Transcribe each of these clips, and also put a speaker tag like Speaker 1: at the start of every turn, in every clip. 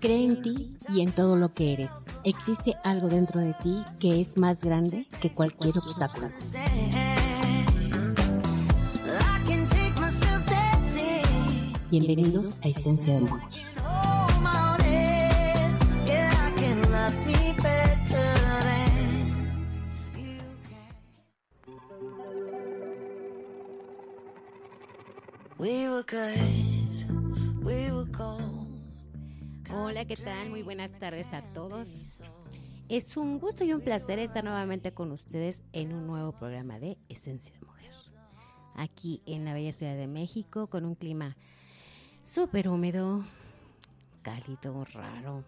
Speaker 1: Cree en
Speaker 2: ti y en todo lo que eres. Existe algo dentro de ti que es más grande que cualquier obstáculo. Bienvenidos a Esencia de amor Hola, ¿qué tal? Muy buenas tardes a todos. Es un gusto y un placer estar nuevamente con ustedes en un nuevo programa de Esencia de Mujer. Aquí en la bella Ciudad de México, con un clima súper húmedo, cálido, raro.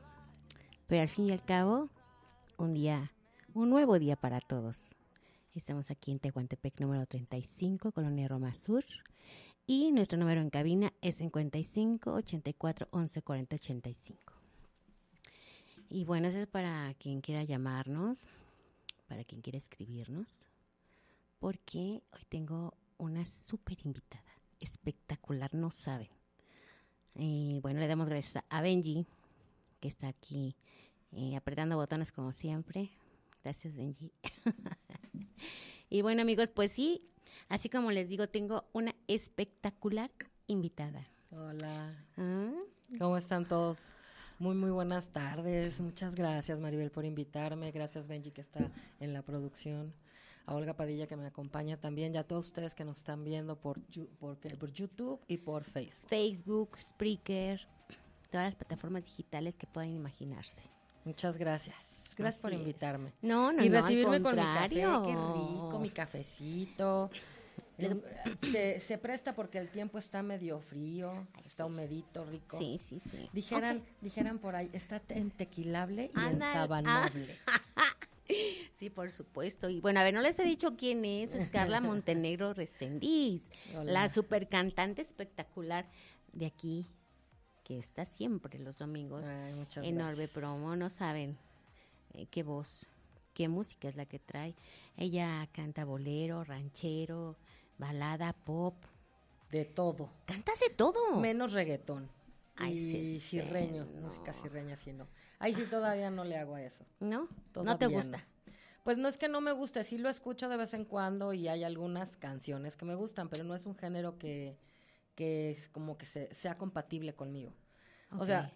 Speaker 2: Pero al fin y al cabo, un día, un nuevo día para todos. Estamos aquí en Tehuantepec número 35, Colonia Roma Sur, y nuestro número en cabina es 55 84 11 40 85. Y bueno, eso es para quien quiera llamarnos, para quien quiera escribirnos, porque hoy tengo una súper invitada, espectacular, no saben. Y bueno, le damos gracias a Benji, que está aquí eh, apretando botones como siempre. Gracias, Benji. y bueno, amigos, pues sí, Así como les digo, tengo una espectacular
Speaker 3: invitada. Hola. ¿Ah? ¿Cómo están todos? Muy, muy buenas tardes. Muchas gracias, Maribel, por invitarme. Gracias, Benji, que está en la producción. A Olga Padilla, que me acompaña también. Y a todos ustedes que nos están viendo por, por YouTube
Speaker 2: y por Facebook. Facebook, Spreaker, todas las plataformas digitales que puedan imaginarse. Muchas gracias. Gracias por invitarme. No, No, no, y recibirme con mi café, qué
Speaker 3: rico, mi cafecito se, presta porque el tiempo está medio frío, está humedito, rico. Sí, sí, sí. Dijeran, por ahí, está
Speaker 2: en tequilable y ah. en sabanable. sí, por supuesto. Y bueno, a ver, no les he dicho quién es, es Carla Montenegro Recendiz, la super cantante espectacular de aquí, que está siempre los domingos Ay, en Orbe Promo, no saben eh, qué voz, qué música es la que trae. Ella canta bolero, ranchero, Balada, pop. De todo. ¿Cantas de todo? Menos reggaetón. Ay, y sí, cirreño,
Speaker 3: música cirreña, sí, no. Ahí sí ah. todavía no le hago a eso. ¿No? ¿No te gusta? Pues no es que no me guste, sí lo escucho de vez en cuando y hay algunas canciones que me gustan, pero no es un género que, es como que sea compatible conmigo. O sea,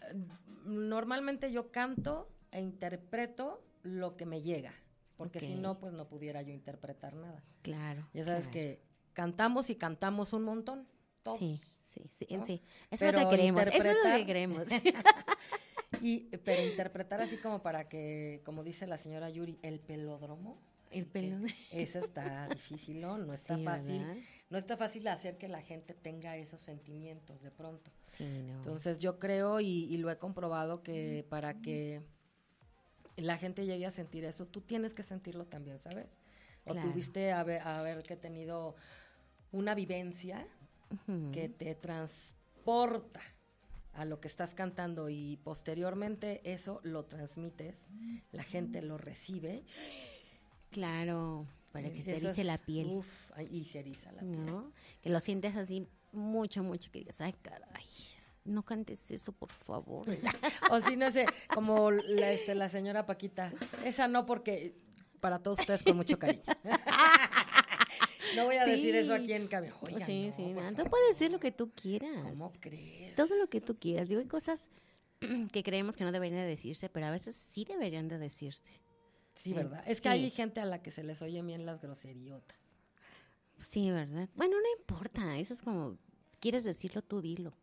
Speaker 3: normalmente yo canto e interpreto lo que me llega, porque si no, pues no pudiera yo interpretar nada. Claro. Ya sabes que cantamos y cantamos un montón. Todos, sí,
Speaker 2: sí, sí, sí. Eso, es lo que queremos, eso es lo que queremos.
Speaker 3: pero interpretar así como para que, como dice la señora Yuri, el pelódromo.
Speaker 2: El pelódromo. Eso
Speaker 3: está difícil, ¿no? No está fácil. No está fácil hacer que la gente tenga esos sentimientos de pronto. Sí, no. Entonces yo creo y, lo he comprobado que para que la gente llegue a sentir eso, tú tienes que sentirlo también, ¿sabes? O tuviste a ver que tenido una vivencia que te transporta a lo que estás cantando y posteriormente eso lo transmites, la gente lo recibe.
Speaker 2: Claro, para que se erice la piel. Uf,
Speaker 3: y se eriza la piel.
Speaker 2: Que lo sientes así mucho, mucho, que digas, ay, caray no cantes eso, por favor. o
Speaker 3: si no sé, como la, este, la señora Paquita, esa no porque
Speaker 2: para todos ustedes con mucho cariño.
Speaker 1: No voy a decir eso aquí en cambio. sí, no,
Speaker 2: sí, no, tú puedes decir lo que tú quieras. ¿Cómo crees? Todo lo que tú quieras. Digo, hay cosas que creemos que no deberían de decirse, pero a veces sí deberían de decirse. Sí, ¿verdad? Es que hay
Speaker 3: gente a la que se les oye bien las groseriotas.
Speaker 2: Sí, ¿verdad? Bueno, no importa, eso es como quieres decirlo, tú dilo.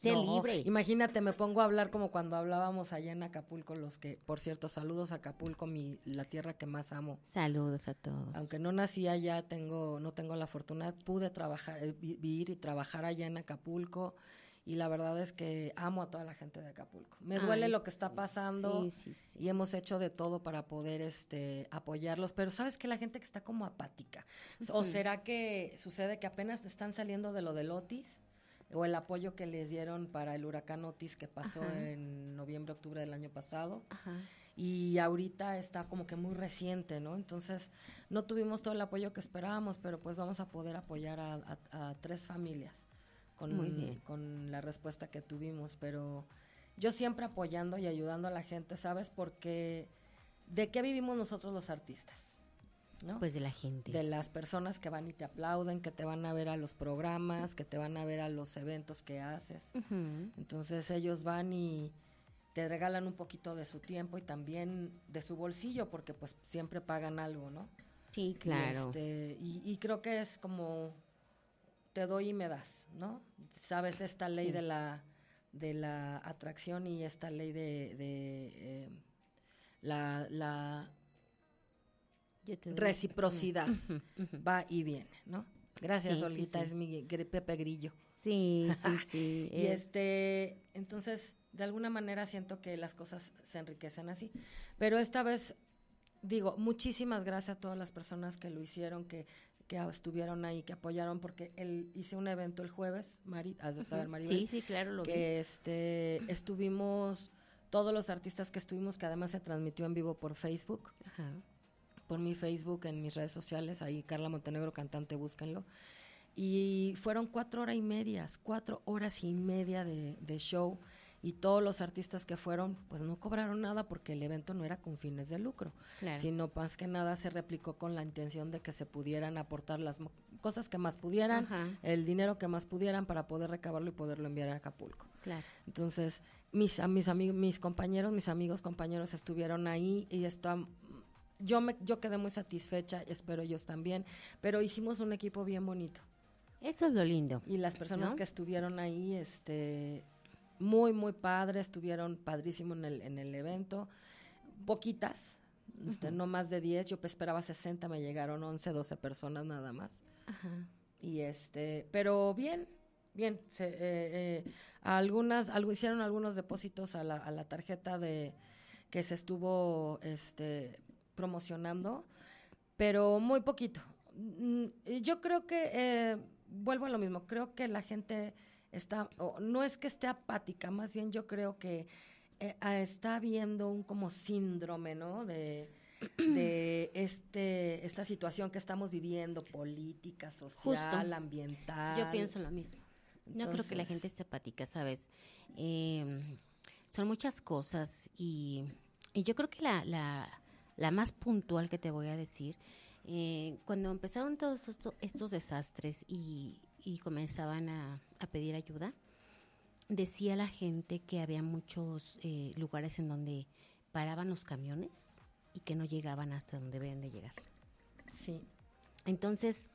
Speaker 2: Sé libre.
Speaker 3: Imagínate, me pongo a hablar como cuando hablábamos allá en Acapulco, los que, por cierto, saludos a Acapulco, mi, la tierra que más amo.
Speaker 2: Saludos a todos. Aunque
Speaker 3: no nací allá, tengo, no tengo la fortuna, pude trabajar, eh, vivir y trabajar allá en Acapulco y la verdad es que amo a toda la gente de Acapulco. Me duele lo que está pasando y hemos hecho de todo para poder este apoyarlos, pero sabes qué? la gente que está como apática. ¿O será que sucede que apenas te están saliendo de lo de lotis? o el apoyo que les dieron para el huracán Otis que pasó en noviembre, octubre del año pasado. Y ahorita está como que muy reciente, ¿no? Entonces, no tuvimos todo el apoyo que esperábamos, pero pues vamos a poder apoyar a, tres familias con, con la respuesta que tuvimos. Pero yo siempre apoyando y ayudando a la gente, ¿sabes? Porque de qué vivimos nosotros los artistas. Pues de la gente. De las personas que van y te aplauden, que te van a ver a los programas, que te van a ver a los eventos que haces. Entonces ellos van y te regalan un poquito de su tiempo y también de su bolsillo, porque pues siempre pagan algo, ¿no? Sí, claro. Este, y, creo que es como te doy y me das, ¿no? Sabes esta ley de la de la atracción y esta ley de, eh, la reciprocidad. Va y viene, ¿no? Gracias, solita, es mi Pepe Grillo. Sí,
Speaker 2: sí, sí. y
Speaker 3: este, entonces, de alguna manera siento que las cosas se enriquecen así. Pero esta vez, digo, muchísimas gracias a todas las personas que lo hicieron, que, estuvieron ahí, que apoyaron, porque él hice un evento el jueves, Mari, has de saber, Mari. Sí, sí, claro, lo que este, estuvimos, todos los artistas que estuvimos, que además se transmitió en vivo por Facebook. Ajá por mi Facebook, en mis redes sociales, ahí Carla Montenegro Cantante, búsquenlo. Y fueron cuatro horas y medias, cuatro horas y media de, show y todos los artistas que fueron, pues no cobraron nada porque el evento no era con fines de lucro, sino más que nada se replicó con la intención de que se pudieran aportar las cosas que más pudieran, el dinero que más pudieran para poder recabarlo y poderlo enviar a Acapulco. Entonces, mis, mis, amigos, mis compañeros, mis amigos, compañeros estuvieron ahí y están yo, me, yo quedé muy satisfecha, espero ellos también, pero hicimos un equipo bien bonito.
Speaker 2: Eso es lo lindo. Y las personas que
Speaker 3: estuvieron ahí, este, muy, muy padre, estuvieron padrísimo en el, en el evento. Poquitas, este, no más de 10, yo esperaba 60, me llegaron 11, 12 personas nada más. Ajá. Y este, pero bien, bien, eh, eh, algunas, algo, hicieron algunos depósitos a la, a la tarjeta de que se estuvo este promocionando, pero muy poquito. Mm, yo creo que, eh, vuelvo a lo mismo, creo que la gente está, no es que esté apática, más bien yo creo que eh, está habiendo un como síndrome, ¿no? De, este, esta situación que estamos viviendo, política, social, ambiental. Yo pienso lo mismo. no creo que la gente
Speaker 2: esté apática, ¿sabes? Eh, son muchas cosas y, yo creo que la, la más puntual que te voy a decir, eh, cuando empezaron todos estos, desastres y, comenzaban a, pedir ayuda, decía la gente que había muchos eh, lugares en donde paraban los camiones y que no llegaban hasta donde deben de llegar. Sí. Entonces,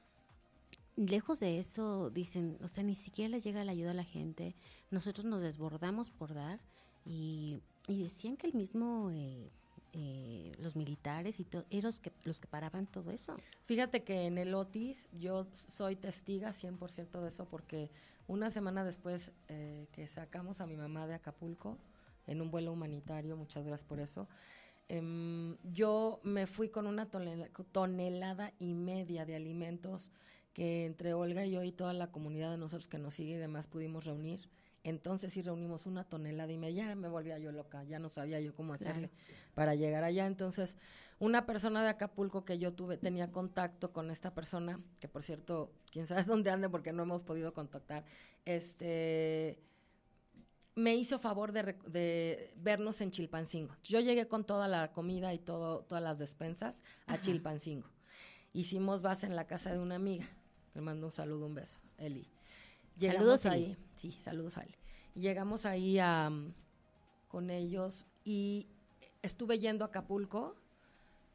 Speaker 2: lejos de eso, dicen, o sea, ni siquiera les llega la ayuda a la gente, nosotros nos desbordamos por dar y, decían que el mismo... Eh, eh, los militares y todos, eran los que, los que paraban todo eso.
Speaker 3: Fíjate que en el Otis yo soy testiga 100% de eso porque una semana después eh, que sacamos a mi mamá de Acapulco en un vuelo humanitario, muchas gracias por eso, em, yo me fui con una tonelada y media de alimentos que entre Olga y yo y toda la comunidad de nosotros que nos sigue y demás pudimos reunir entonces sí reunimos una tonelada y media, me volvía yo loca, ya no sabía yo cómo hacerle para llegar allá. Entonces, una persona de Acapulco que yo tuve, tenía contacto con esta persona, que por cierto, quién sabe dónde ande porque no hemos podido contactar, este me hizo favor de, vernos en Chilpancingo. Yo llegué con toda la comida y todo, todas las despensas a Chilpancingo. Hicimos base en la casa de una amiga. Le mando un saludo, un beso, Eli.
Speaker 1: Llegamos Saludos, ahí.
Speaker 3: Sí, saludos a él. Y llegamos ahí a, con ellos y estuve yendo a Acapulco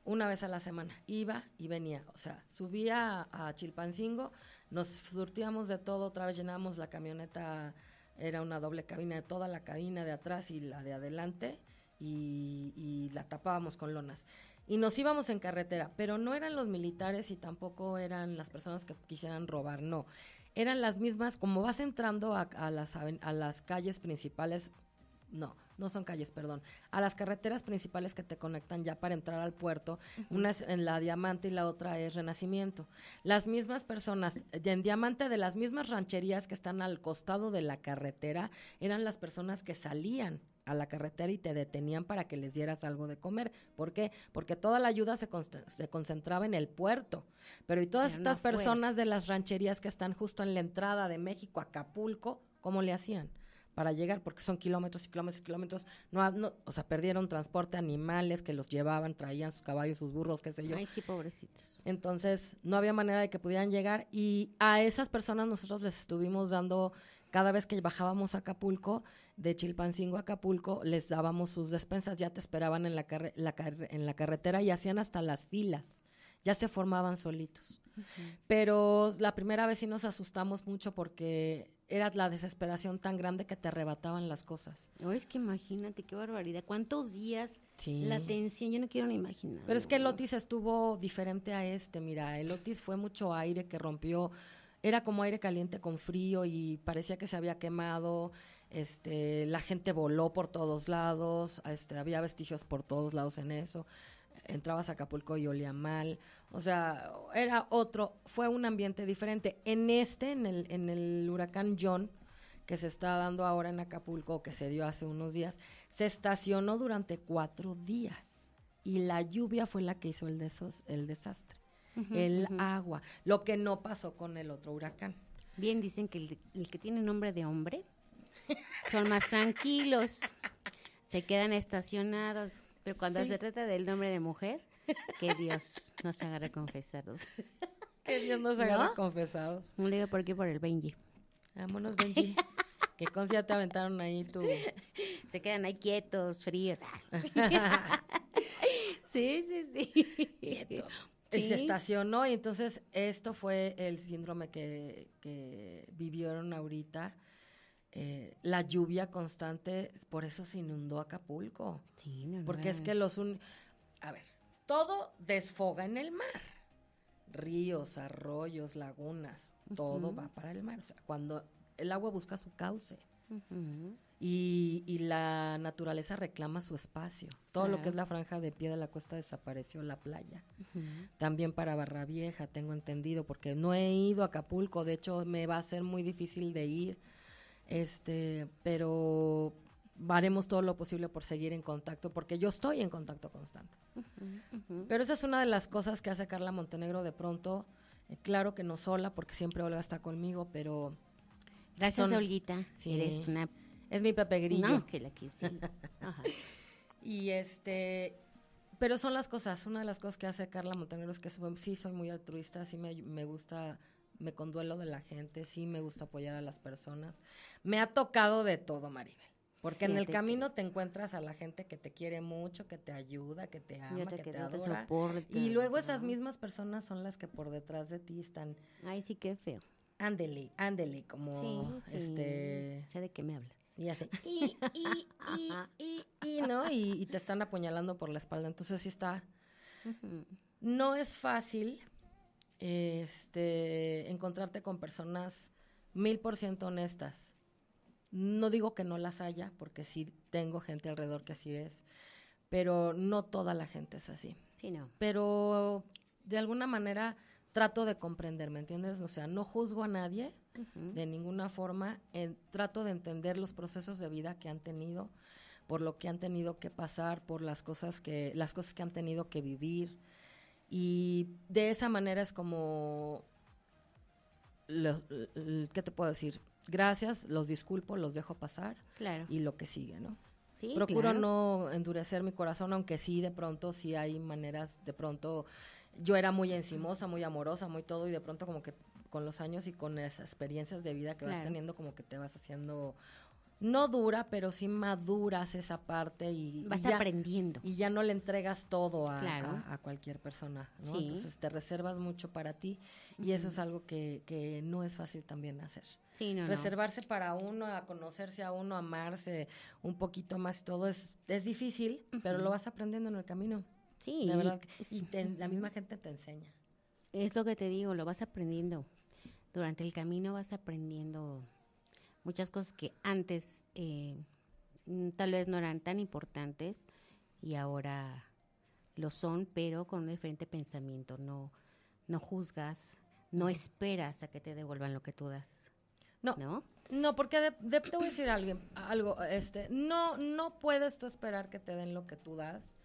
Speaker 3: una vez a la semana. Iba y venía. O sea, subía a Chilpancingo, nos surtíamos de todo, otra vez llenábamos la camioneta, era una doble cabina, toda la cabina de atrás y la de adelante, y, y la tapábamos con lonas. Y nos íbamos en carretera, pero no eran los militares y tampoco eran las personas que quisieran robar, no eran las mismas, como vas entrando a, las, a las calles principales, no, no son calles, perdón, a las carreteras principales que te conectan ya para entrar al puerto, una es en la Diamante y la otra es Renacimiento. Las mismas personas en Diamante de las mismas rancherías que están al costado de la carretera eran las personas que salían a la carretera y te detenían para que les dieras algo de comer. ¿Por qué? Porque toda la ayuda se, se concentraba en el puerto. Pero y todas estas personas de las rancherías que están justo en la entrada de México, a Acapulco, ¿cómo le hacían? para llegar porque son kilómetros y kilómetros y kilómetros. No, o sea, perdieron transporte, animales que los llevaban, traían sus caballos, sus burros, qué sé yo. Ay, sí, pobrecitos. Entonces, no había manera de que pudieran llegar y a esas personas nosotros les estuvimos dando, cada vez que bajábamos a Acapulco, de Chilpancingo a Acapulco, les dábamos sus despensas, ya te esperaban en la, carretera y hacían hasta las filas, ya se formaban solitos. Pero la primera vez sí nos asustamos mucho porque era la desesperación tan grande que te arrebataban las cosas. es que imagínate, qué barbaridad. ¿Cuántos días sí. la tensión? Yo no quiero ni imaginar. Pero es que el Otis estuvo diferente a este, mira, el Otis fue mucho aire que rompió, era como aire caliente con frío y parecía que se había quemado. Este, la gente voló por todos lados, este, había vestigios por todos lados en eso. Entrabas a Acapulco y olía mal. O sea, era otro, fue un ambiente diferente. En este, en el, en el huracán John, que se está dando ahora en Acapulco, que se dio hace unos días, se estacionó durante cuatro días y la lluvia fue la que hizo el, el desastre,
Speaker 2: el agua, lo que no pasó con el otro huracán. Bien, dicen que el que tiene nombre de hombre son más tranquilos, se quedan estacionados. Pero cuando se trata del nombre de mujer, que Dios nos agarre confesados.
Speaker 1: Que Dios nos agarre
Speaker 2: confesados. No le por qué, por el Benji. Vámonos, Benji. que concierto aventaron ahí tú. Se quedan ahí quietos, fríos.
Speaker 3: sí, sí, sí.
Speaker 1: Quieto. Y se
Speaker 3: estacionó y entonces esto fue el síndrome que, que vivieron ahorita eh, la lluvia constante, por eso se inundó Acapulco. Porque es que los... Un... A ver, todo desfoga en el mar. Ríos, arroyos, lagunas, todo va para el mar. O sea, cuando el agua busca su cauce. y, la naturaleza reclama su espacio. Todo lo que es la franja de piedra de la cuesta desapareció, la playa. También para Barra Vieja, tengo entendido, porque no he ido a Acapulco, de hecho me va a ser muy difícil de ir este, pero haremos todo lo posible por seguir en contacto, porque yo estoy en contacto constante. Pero esa es una de las cosas que hace Carla Montenegro de pronto. Eh, claro que no sola, porque siempre Olga está conmigo, pero... Gracias, Olguita.
Speaker 1: Eres una... Es mi Pepe No,
Speaker 2: que la quise.
Speaker 1: y
Speaker 3: este... Pero son las cosas, una de las cosas que hace Carla Montenegro es que sí soy muy altruista, sí me, me gusta me conduelo de la gente, sí me gusta apoyar a las personas. Me ha tocado de todo, Maribel. Porque en el camino te encuentras a la gente que te quiere mucho, que te ayuda, que te ama, que, te adora. y luego esas mismas personas son las que por detrás de ti están. Ay, sí, qué feo. Ándele, ándele, como sí, este.
Speaker 2: Sé de qué me hablas.
Speaker 3: Y así. Y, y, y, y, y, ¿no? Y, te están apuñalando por la espalda. Entonces sí está. No es fácil, este, encontrarte con personas mil por ciento honestas. No digo que no las haya, porque sí tengo gente alrededor que así es, pero no toda la gente es así. Pero de alguna manera trato de comprender, ¿me entiendes? O sea, no juzgo a nadie de ninguna forma, eh, trato de entender los procesos de vida que han tenido, por lo que han tenido que pasar, por las cosas que, las cosas que han tenido que vivir, y de esa manera es como, ¿qué te puedo decir? Gracias, los disculpo, los dejo pasar y lo que sigue, ¿no? Sí, Procuro no endurecer mi corazón, aunque sí, de pronto, sí hay maneras, de pronto, yo era muy encimosa, muy amorosa, muy todo, y de pronto como que con los años y con esas experiencias de vida que vas teniendo, como que te vas haciendo no dura, pero sí maduras esa parte y vas aprendiendo. Y ya no le entregas todo a, cualquier persona, Entonces te reservas mucho para ti y eso es algo que, no es fácil también hacer. Reservarse para uno, a conocerse a uno, amarse un poquito más y todo es, difícil, pero lo vas aprendiendo en el camino. Sí. la misma gente te enseña.
Speaker 2: Es lo que te digo, lo vas aprendiendo. Durante el camino vas aprendiendo muchas cosas que antes eh, mm, tal vez no eran tan importantes y ahora lo son, pero con un diferente pensamiento. No, no juzgas, no esperas a que te devuelvan lo que tú das. No.
Speaker 3: ¿No? porque de, te voy a decir algo, algo este, no, no puedes tú esperar que te den lo que tú das.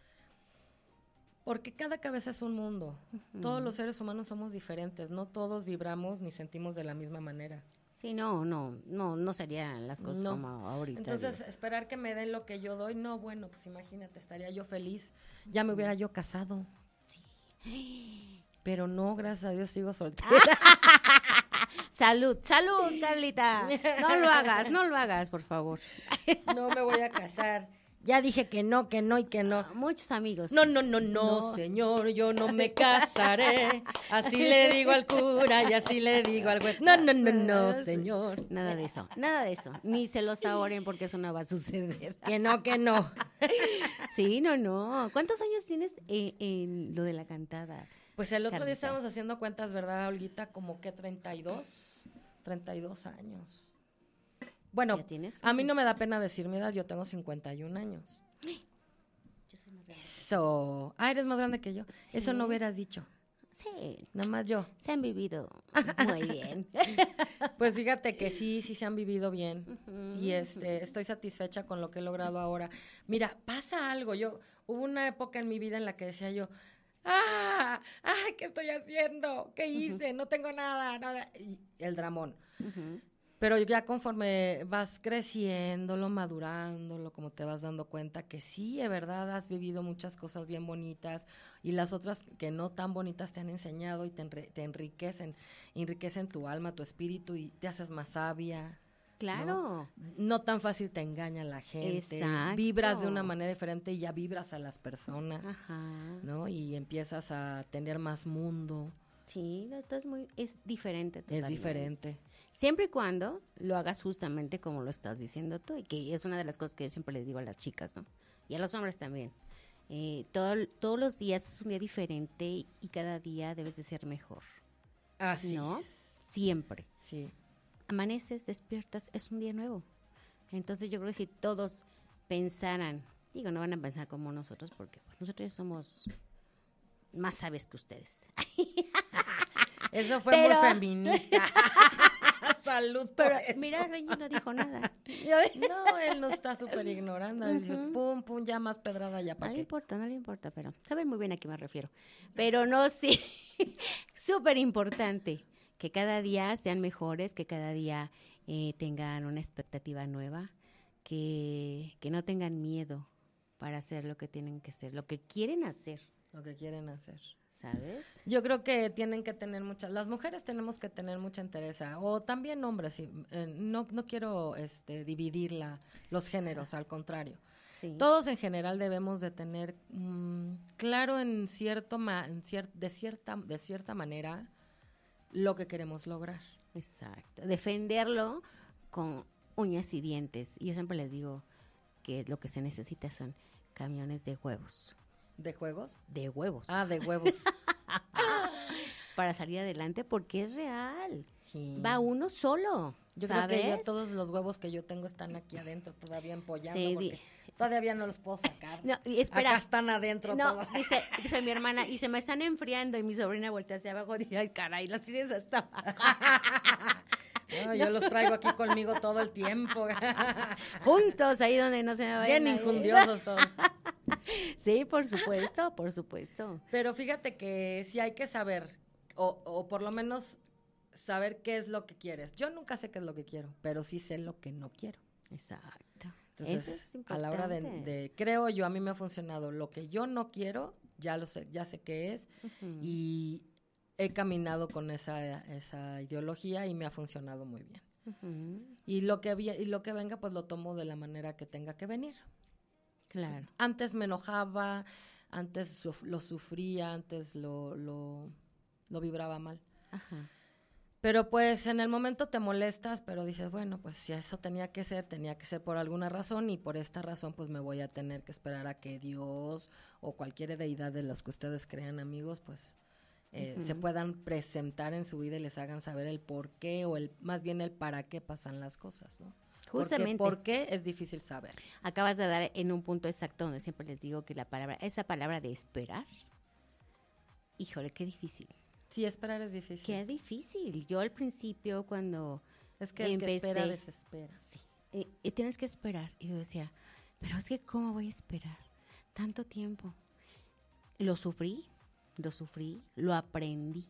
Speaker 3: Porque cada cabeza es un mundo. Todos los seres humanos somos
Speaker 2: diferentes. No
Speaker 3: todos vibramos ni sentimos de la misma manera.
Speaker 2: Sí, no, no, no, no serían las cosas como ahorita. Entonces,
Speaker 3: esperar que me den lo que yo doy, no, bueno, pues imagínate, estaría yo feliz. Ya me hubiera yo casado. Sí. Pero no, gracias a
Speaker 2: Dios sigo soltera. salud, salud, Carlita. No lo hagas, no lo hagas, por favor.
Speaker 3: no me voy a casar. Ya dije que no, que no y que no.
Speaker 2: Ah, muchos amigos. No, no, no, no, señor, yo no me casaré. Así le digo al cura y así le digo al juez. No, no, no, no, señor. Nada de eso, nada de eso. Ni se los ahorren porque eso no va a suceder. Que no, que no. Sí, no, no. ¿Cuántos años tienes eh, en, lo de la cantada? Pues el otro día estábamos
Speaker 3: haciendo cuentas, ¿verdad, Olguita? Como que 32, 32 años. Bueno, a mí no me da pena decir mi edad, yo tengo 51 años. Eso. Ah, eres más grande que yo. Eso no hubieras dicho. Sí. Nada más yo.
Speaker 2: Se han vivido muy
Speaker 3: bien. pues fíjate que sí, sí se han vivido bien.
Speaker 1: y este,
Speaker 3: estoy satisfecha con lo que he logrado ahora. Mira, pasa algo. Yo, hubo una época en mi vida en la que decía yo, ¡ah! ¡Ay, qué estoy haciendo! ¿Qué hice? No tengo nada, nada. el dramón. Pero ya conforme vas creciéndolo, madurándolo, como te vas dando cuenta que sí, de verdad, has vivido muchas cosas bien bonitas y las otras que no tan bonitas te han enseñado y te, enriquecen, enriquecen tu alma, tu espíritu y te haces más sabia.
Speaker 1: Claro.
Speaker 3: No, tan fácil te engaña la gente. Vibras de una manera diferente y ya vibras a
Speaker 2: las personas, Ajá. ¿no? Y empiezas a tener más mundo. Sí, esto es muy, es diferente. Es diferente. Siempre y cuando lo hagas justamente como lo estás diciendo tú, y que es una de las cosas que yo siempre les digo a las chicas, ¿no? Y a los hombres también. Eh, todo, todos los días es un día diferente y cada día debes de ser mejor.
Speaker 3: Así ¿No?
Speaker 2: Siempre. Sí. Amaneces, despiertas, es un día nuevo. Entonces yo creo que si todos pensaran, digo, no van a pensar como nosotros porque pues nosotros somos más sabes que ustedes. Eso fue muy feminista. Salud. Pero mira, no dijo nada. no, él no está súper ignorando. pum, pum, ya más pedrada, ya para No le importa, no le importa, pero sabe muy bien a qué me refiero. Pero no, sí, súper importante que cada día sean mejores, que cada día eh, tengan una expectativa nueva, que, que no tengan miedo para hacer lo que tienen que hacer, lo que quieren hacer. Lo que quieren hacer. ¿Sabes?
Speaker 3: Yo creo que tienen que tener mucha, las mujeres tenemos que tener mucha interés, o también hombres, eh, no, no quiero este, dividir los géneros, al contrario. Todos en general debemos de tener
Speaker 2: mm,
Speaker 3: claro en cierto, en de, cierta, de cierta manera lo que queremos lograr.
Speaker 2: Exacto. Defenderlo con uñas y dientes. Yo siempre les digo que lo que se necesita son camiones de huevos ¿De juegos? De huevos. Ah, de huevos. Para salir adelante porque es real. Sí. Va uno solo. Yo todos
Speaker 3: los huevos que yo tengo están aquí adentro, todavía empollando,
Speaker 2: todavía no los puedo sacar. espera. Acá están adentro todos. Dice, dice mi hermana, y se me están enfriando, y mi sobrina voltea hacia abajo y dice, ay, caray, las tienes hasta abajo.
Speaker 3: yo los traigo aquí conmigo todo el tiempo.
Speaker 2: Juntos, ahí donde no se me vayan. Bien injundiosos todos. sí, por supuesto, por supuesto.
Speaker 3: Pero fíjate que sí hay que saber, o, por lo menos saber qué es lo que quieres. Yo nunca sé qué es lo que quiero, pero sí sé lo que no quiero. Exacto. Entonces, a la hora de, creo yo, a mí me ha funcionado lo que yo no quiero, ya lo sé, ya sé qué es, y he caminado con esa, esa ideología y me ha funcionado muy bien. Y lo que y lo que venga, pues lo tomo de la manera que tenga que venir. Claro. Antes me enojaba, antes lo sufría, antes lo, lo, vibraba mal. Ajá. Pero pues en el momento te molestas, pero dices, bueno, pues si eso tenía que ser, tenía que ser por alguna razón y por esta razón pues me voy a tener que esperar a que Dios o cualquier deidad de los que ustedes crean amigos pues eh, se puedan presentar en su vida y les hagan saber el por qué o el, más bien el para qué pasan las cosas, ¿no?
Speaker 2: Justamente. Porque, ¿Por qué es difícil saber? Acabas de dar en un punto exacto donde siempre les digo que la palabra, esa palabra de esperar, híjole, qué difícil. Sí, esperar es difícil. Qué difícil. Yo al principio cuando es que desespera. tienes que esperar. Y yo decía, pero es que cómo voy a esperar tanto tiempo. Lo sufrí, lo sufrí, lo aprendí.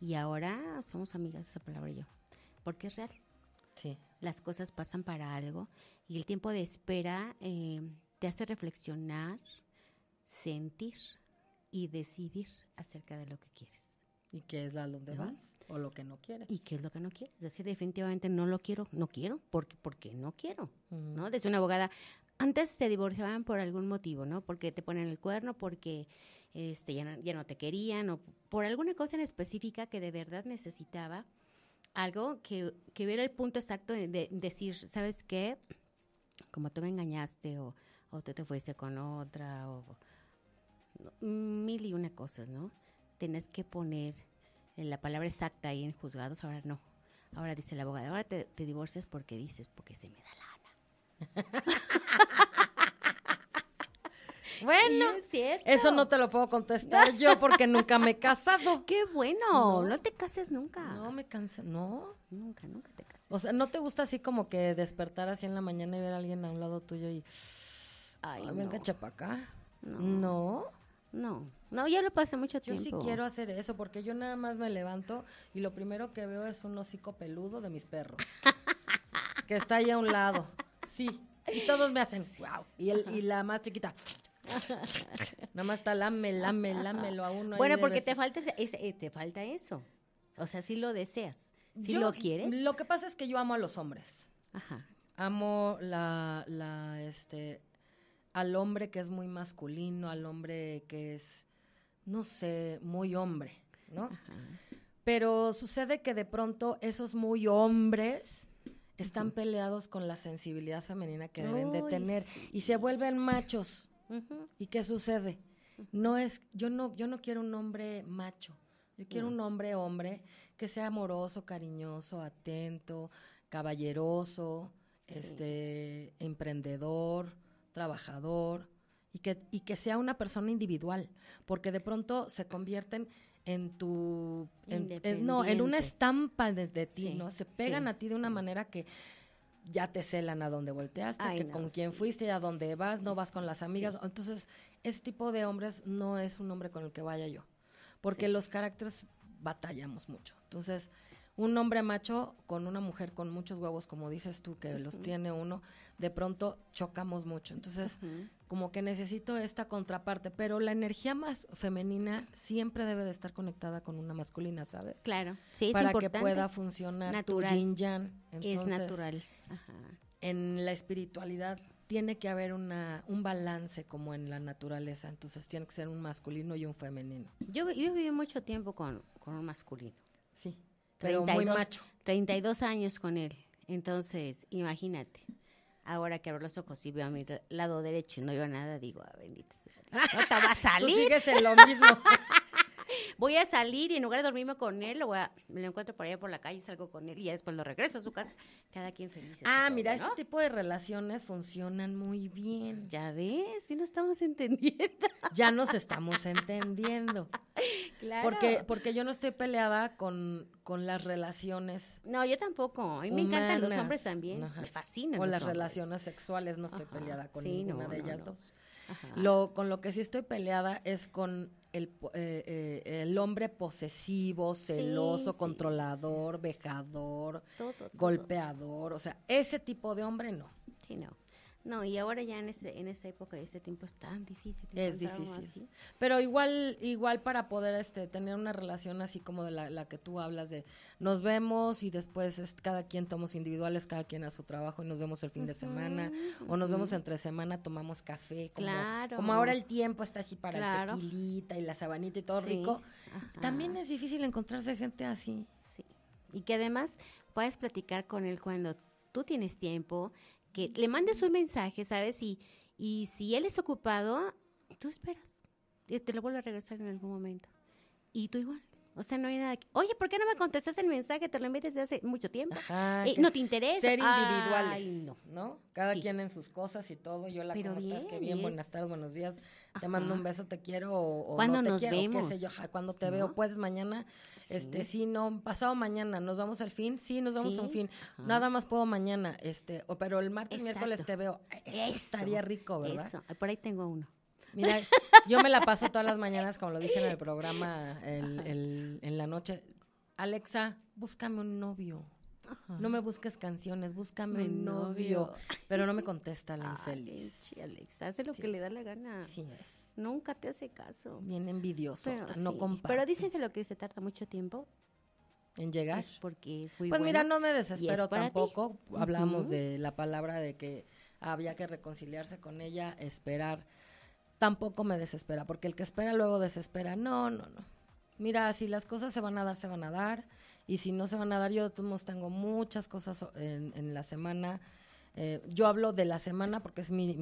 Speaker 2: Y ahora somos amigas esa palabra y yo, porque es real. Las cosas pasan para algo y el tiempo de espera eh, te hace reflexionar, sentir y decidir acerca de lo que quieres. ¿Y qué es a donde vas? ¿O lo que no quieres? ¿Y qué es lo que no quieres? Es decir, definitivamente no lo quiero, no quiero, porque, porque no quiero, mm. ¿no? Desde una abogada, antes se divorciaban por algún motivo, ¿no? Porque te ponen el cuerno, porque este, ya, ya no te querían, o por alguna cosa en específica que de verdad necesitaba algo que, que hubiera el punto exacto de, decir, ¿sabes qué? Como tú me engañaste o, o tú te fuiste con otra o mil y una cosas, ¿no? Tenés que poner la palabra exacta ahí en juzgados, ahora no. Ahora dice el abogado, ahora te, te divorcias porque dices, porque se me da la lana. Bueno,
Speaker 3: eso no te lo puedo contestar yo porque nunca me he casado. Qué bueno, no,
Speaker 2: te cases nunca. No me canso. no. Nunca, nunca te
Speaker 3: cases. O sea, ¿no te gusta así como que despertar así en la mañana y ver a alguien a un lado tuyo y... Ay, Ay venga, no. No. no. No, ya lo pasé mucho tiempo. Yo sí quiero hacer eso porque yo nada más me levanto y lo primero que veo es un hocico peludo de mis perros que está ahí a un lado. Sí, y todos me hacen wow. Y, el, y la más chiquita Nada más está lame, lame, lámelo a uno. Bueno, porque te falta, eh, te falta eso. O sea, si lo deseas,
Speaker 2: si lo quieres.
Speaker 3: Lo que pasa es que yo amo a los hombres. Ajá. Amo la, este, al hombre que es muy masculino, al hombre que es, no sé, muy hombre, ¿no? Pero sucede que de pronto esos muy hombres están peleados con la sensibilidad femenina que deben de tener y se vuelven machos. ¿Y qué sucede? No es, yo no, yo no quiero un hombre macho. Yo quiero un hombre, hombre, que sea amoroso, cariñoso, atento, caballeroso, este, emprendedor, trabajador, y que, que sea una persona individual, porque de pronto se convierten en tu no en una estampa de, ti no se pegan a ti de una manera que ya te celan a dónde volteaste, con quién fuiste, a dónde vas, no vas con las amigas. Entonces, ese tipo de hombres no es un hombre con el que vaya yo, porque los caracteres batallamos mucho. Entonces, un hombre macho con una mujer con muchos huevos, como dices tú, que los tiene uno, de pronto chocamos mucho. Entonces, como que necesito esta contraparte, pero la energía más femenina siempre debe de estar conectada con una masculina, ¿sabes? Claro, sí, es Para que pueda funcionar tu yin yang. es natural. En la espiritualidad tiene que haber una, un balance como en la naturaleza, entonces tiene que ser un masculino y un femenino. Yo, viví mucho tiempo con, un masculino. Sí, pero 32, muy macho.
Speaker 2: 32 años con él, entonces imagínate. Ahora que abro los ojos y veo a mi lado derecho y no veo nada, digo, ah, bendito sea. No te va a salir. Tú sigues lo mismo. voy a salir y en lugar de dormirme con él, lo me lo encuentro por allá por la calle, y salgo con él y ya después lo regreso a su casa. Cada quien feliz. Ah, mira, este ese
Speaker 3: tipo de relaciones funcionan muy bien. Ya ves, sí nos estamos entendiendo. Ya nos estamos entendiendo. Claro. Porque, porque yo no estoy peleada con, con las relaciones.
Speaker 2: No, yo tampoco. A mí me encantan los hombres también. Me fascinan. O las relaciones sexuales,
Speaker 3: no estoy peleada con ninguna de ellas dos. Lo, con lo que sí estoy peleada es con eh, eh, el, hombre posesivo, celoso, controlador, vejador, golpeador. O sea,
Speaker 2: ese tipo de hombre no. Sí, no. No, y ahora ya en, ese en esta época y ese tiempo es tan difícil. Es
Speaker 3: difícil. Pero igual, igual para poder este, tener una relación así como de la, que tú hablas de nos vemos y después cada quien tomamos individuales, cada quien a su trabajo y nos vemos el fin de semana o nos vemos entre semana, tomamos café. Como, claro. Como ahora el tiempo
Speaker 2: está así para el tequilita y la sabanita y todo rico. También es difícil encontrarse gente así. Sí. Y que además puedes platicar con él cuando tú tienes tiempo, que le mandes un mensaje, ¿sabes? Y, y si él es ocupado, tú esperas. Eh, te lo vuelve a regresar en algún momento. Y tú igual. O sea, no hay nada. Oye, ¿por qué no me contestas el mensaje? Te lo envié desde hace mucho tiempo.
Speaker 1: Eh, no te interesa. Ser individuales,
Speaker 3: no. Cada quien en sus cosas y todo. Yo la estás? Qué bien, buenas tardes, buenos días. Te mando un beso, te quiero o, ¿Cuándo nos vemos? qué sé yo, cuando te veo, puedes mañana. Este, sí, no, pasado mañana, ¿nos vamos al fin? Sí, nos vamos a un fin. Nada más puedo mañana, este, o, pero el martes, miércoles te veo. Estaría rico, ¿verdad? Por ahí tengo
Speaker 2: uno. Mira,
Speaker 3: yo me la paso todas las mañanas, como lo dije en el programa, en la noche. Alexa, búscame un novio. No me busques canciones, búscame un novio. Pero no me contesta la infeliz. Sí, Alexa, hace lo que le da la gana. Sí,
Speaker 2: es nunca te hace caso.
Speaker 3: Bien envidioso, pero, no
Speaker 2: Pero dicen que lo que se tarda mucho tiempo en llegar. porque
Speaker 3: es muy Pues mira, no me desespero tampoco. Hablamos de la palabra de que había que reconciliarse con ella, esperar. Tampoco me desespera, porque el que espera luego desespera. No, no, no. Mira, si las cosas se van a dar, se van a dar. Y si no se van a dar, yo de tengo muchas cosas en, la semana. Eh, yo hablo de la semana porque es mi,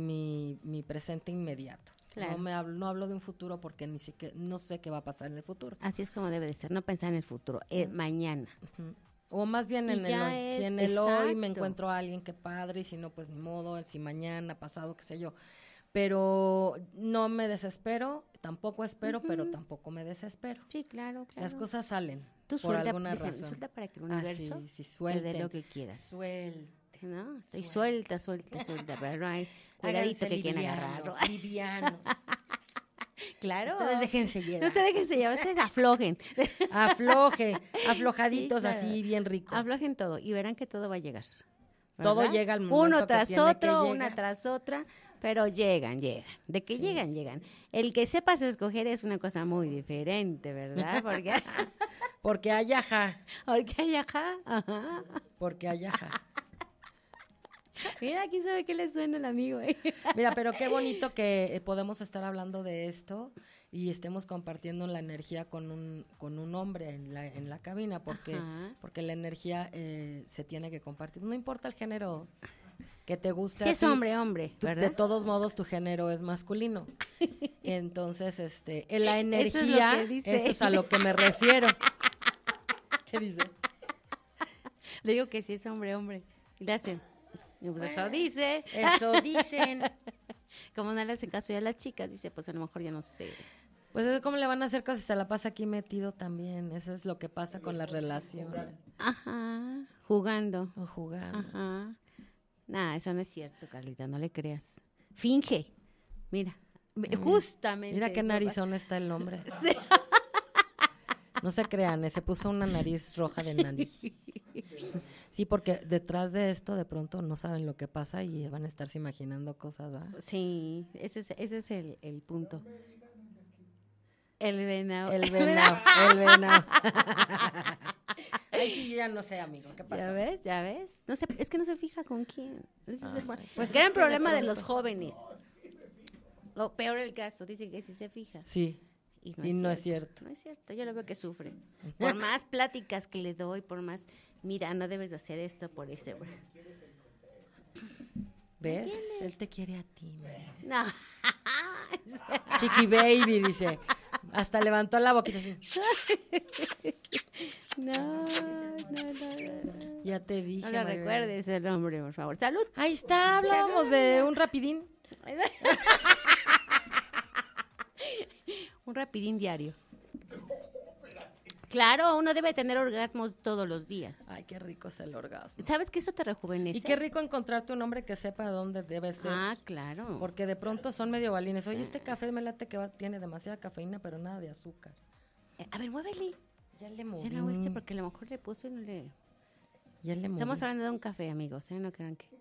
Speaker 3: mi presente inmediato. No, me hablo, no
Speaker 2: hablo de un futuro porque ni siquiera no sé qué va a pasar en el futuro. Así es como debe de ser, no pensar en el futuro, eh, mañana. O más bien en el hoy. si en el hoy me encuentro
Speaker 3: a alguien, que padre, y si no, pues ni modo, si mañana, pasado, qué sé yo. Pero no me desespero, tampoco espero, pero tampoco me desespero. Sí, claro, claro. Las cosas salen. Tú por alguna razón. suelta para que el ah, universo sí, dé lo que quieras.
Speaker 2: Suelta. ¿no? suelta, suelta, suelta, right, Cuidadito que quieren agarrarlo. Livianos. Claro. Ustedes déjense llevar. Ustedes déjense llevar, ustedes aflojen. Afloje, aflojaditos así, bien rico. Aflojen todo y verán que todo va a llegar. Todo llega al mundo. Uno tras otro, una tras otra, pero llegan, llegan. De que llegan, llegan. El que sepas escoger es una cosa muy diferente, ¿verdad? Porque, Porque hay ajá. Porque hay ajá. Porque hay ajá. Mira, quién sabe qué le suena el amigo. Eh. Mira, pero qué bonito
Speaker 3: que eh, podemos estar hablando de esto y estemos compartiendo la energía con un, con un hombre en la, en la cabina, porque, porque la energía eh, se tiene que compartir. No importa el género que te guste. Sí, es hombre, hombre, ¿verdad? De todos modos, tu género es masculino. Entonces, este, la energía, eso es, a lo que me refiero.
Speaker 2: ¿Qué dice? Le digo que sí es hombre, hombre. Gracias. Pues eso dice. Eso dicen. como no le hacen caso ya a las chicas, dice, pues a lo mejor ya no sé.
Speaker 3: Pues es cómo le van a hacer cosas, se la pasa aquí metido también. Eso es lo que pasa con la
Speaker 2: relación Ajá. Jugando. O jugando. Ajá. eso no es cierto, Carlita, no le creas. Finge. Mira. Justamente. Mira qué narizón está el hombre. No se crean, eh, se puso una
Speaker 3: nariz roja de nariz. Sí, porque detrás de esto de pronto no saben lo que pasa y van a estarse imaginando cosas, ¿va?
Speaker 2: Sí, ese es, ese es el, punto. El venado. El venado, el venado. Ay, sí, ya no sé, amigo, ¿qué pasa? Ya ves, ya ves. es que no se fija con quién. pues, pues problema de los jóvenes. O peor el caso, dice que sí se fija. Sí. Y no, es, cierto. cierto. No es cierto, yo lo veo que sufre. Por más pláticas que le doy, por más mira, no debes hacer esto por ese... ¿Ves? Él te quiere a ti. No. Chiqui
Speaker 3: baby, dice. Hasta levantó la boquita así.
Speaker 2: No, Ya te dije. No recuerdes el nombre, por favor. Salud. Ahí está, hablábamos de un rapidín. un rapidín diario. Claro, uno debe tener orgasmos todos los días. Ay, qué rico es el orgasmo. ¿Sabes que eso te rejuvenece? Y qué rico encontrarte un
Speaker 3: hombre que sepa dónde debe ser. Ah, claro. Porque de pronto son medio balines. Oye, este café me late que tiene demasiada cafeína, pero nada de azúcar. Eh, a ver,
Speaker 2: muévele. Ya le moví. Ya le porque a lo mejor le puso y no le... Ya le moví. Estamos hablando de un café, amigos, ¿eh? No crean que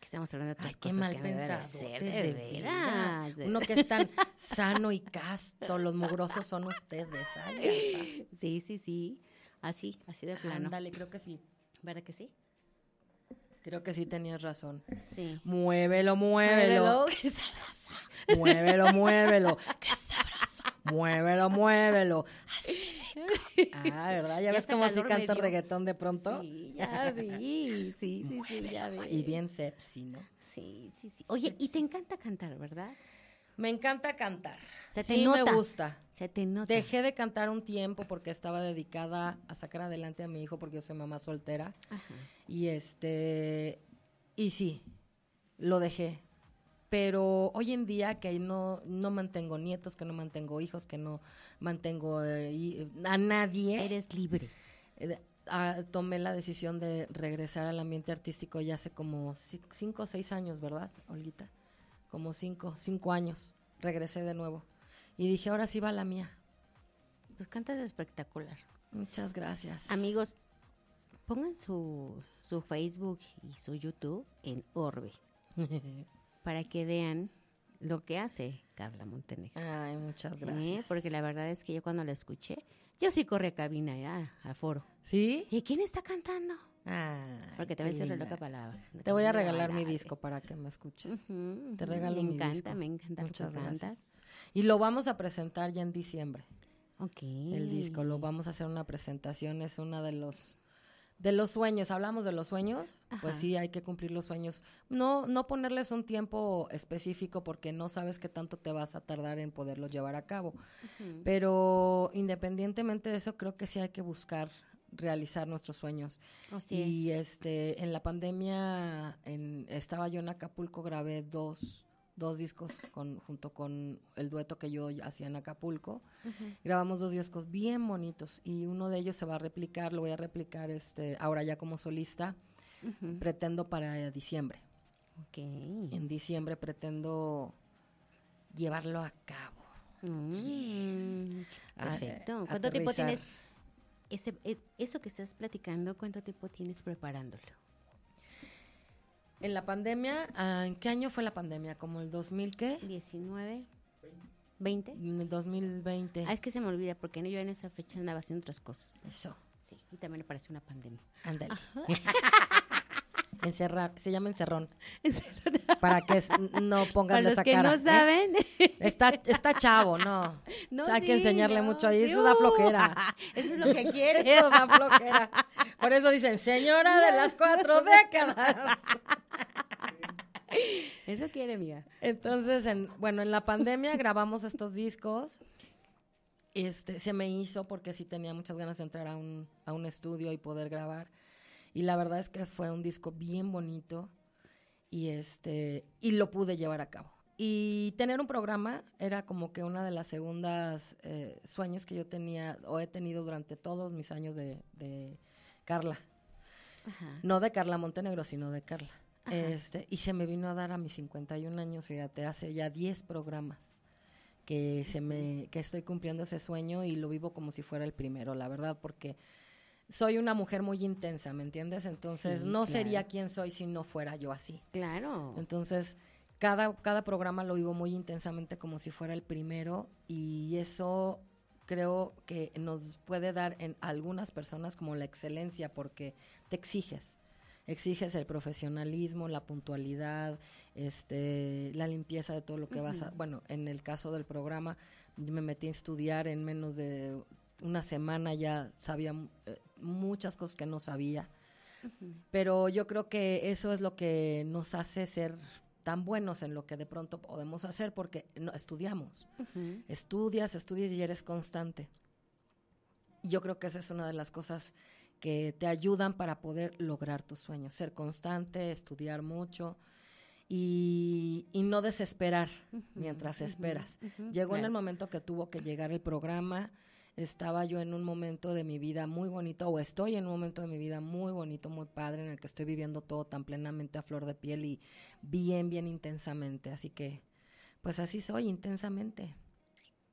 Speaker 2: que estamos hablando de otras Ay, qué mal que pensado. Hacer, de veras. Uno que es tan sano y casto, los mugrosos son ustedes. Ay, sí, sí, sí. Así,
Speaker 3: así de plano. Ándale, creo que sí. ¿Verdad que sí? Creo que sí tenías razón. Sí. Muévelo, muévelo. Muévelo, que Muévelo, muévelo. que Muévelo, muévelo. Así
Speaker 2: Ah, ¿verdad? Ya, ves cómo si canto reggaetón de pronto. Sí, ya vi, sí, sí, sí, ya vi. Y bien sepsi, ¿no? Sí, sí, sí. Oye, y te encanta cantar, ¿verdad?
Speaker 3: Me encanta cantar.
Speaker 2: Se te sí, me gusta.
Speaker 3: Se te nota. Dejé de cantar un tiempo porque estaba dedicada a sacar adelante a mi hijo porque yo soy mamá soltera. Ajá. Y este y sí, lo dejé pero hoy en día que no, no mantengo nietos, que no mantengo hijos, que no mantengo eh, a nadie. Eres libre. Eh, ah, tomé la decisión de regresar al ambiente artístico ya hace como cinco o seis años, ¿verdad, Olguita? Como cinco, cinco años. Regresé de nuevo. Y dije, ahora sí va la mía. Pues cantas espectacular.
Speaker 2: Muchas gracias. Amigos, pongan su, su Facebook y su YouTube en Orbe. para que vean lo que hace Carla Montenegro. Ay, muchas gracias. Porque la verdad es que yo cuando la escuché, yo sí corre cabina ya, a foro. ¿Sí? ¿Y quién está cantando? Ah, Porque te decir una loca palabra. te voy a regalar mi
Speaker 3: disco para que me escuches. te regalo mi disco. Me encanta, me encanta. Muchas gracias. Y lo vamos a presentar ya en diciembre. Ok. El disco, lo vamos a hacer una presentación, es una de los de los sueños, hablamos de los sueños, pues sí, hay que cumplir los sueños. No, no ponerles un tiempo específico porque no sabes qué tanto te vas a tardar en poderlo llevar a cabo. Pero independientemente de eso, creo que sí hay que buscar realizar nuestros sueños. y este, en la pandemia, en, estaba yo en Acapulco, grabé dos dos discos con, junto con el dueto que yo hacía en Acapulco. Grabamos dos discos bien bonitos y uno de ellos se va a replicar, lo voy a replicar este, ahora ya como solista, pretendo para diciembre. Okay. En diciembre pretendo llevarlo a cabo.
Speaker 2: Mm, perfecto. Eh, ¿Cuánto tiempo tienes? Ese, eh, eso que estás platicando, ¿cuánto tiempo tienes preparándolo? en la pandemia, ah, ¿en qué año fue la pandemia? ¿Como el 2000 qué? 19. 20. En el 2020. Ah, es que se me olvida porque yo en esa fecha andaba haciendo otras cosas. Eso. Sí, y también parece una pandemia. Ándale. Encerrar, se llama encerrón.
Speaker 3: encerrón. Para que no pongan Para los que no ¿eh? saben. Está, chavo, no. no hay que enseñarle mucho ahí. eso da uh. flojera. Eso es lo que quiere. Eso da flojera. Por eso dicen, señora de las cuatro décadas. Eso quiere, mía. Entonces, en, bueno, en la pandemia grabamos estos discos. Este, se me hizo porque sí tenía muchas ganas de entrar a un, a un estudio y poder grabar. Y la verdad es que fue un disco bien bonito y, este, y lo pude llevar a cabo. Y tener un programa era como que una de las segundas eh, sueños que yo tenía o he tenido durante todos mis años de, Carla. No de Carla Montenegro, sino de Carla. Este, y se me vino a dar a mis 51 años, fíjate, hace ya 10 programas que se me estoy cumpliendo ese sueño y lo vivo como si fuera el primero, la verdad, porque soy una mujer muy intensa, ¿me entiendes? Entonces, no sería quien soy si no fuera yo así. Claro. Entonces, cada, cada programa lo vivo muy intensamente como si fuera el primero y eso creo que nos puede dar en algunas personas como la excelencia porque te exiges exiges el profesionalismo, la puntualidad, este, la limpieza de todo lo que vas a... Bueno, en el caso del programa, me metí a estudiar en menos de una semana, ya sabía eh, muchas cosas que no sabía. Pero yo creo que eso es lo que nos hace ser tan buenos en lo que de pronto podemos hacer porque no, estudiamos. Estudias, estudias y eres constante. yo creo que esa es una de las cosas que te ayudan para poder lograr tus sueños, ser constante, estudiar mucho y, no desesperar mientras esperas. Llegó en el momento que tuvo que llegar el programa, estaba yo en un momento de mi vida muy bonito, o estoy en un momento de mi vida muy bonito, muy padre, en el que estoy viviendo todo tan plenamente a flor de piel y bien, bien intensamente. Así que, pues así soy, intensamente.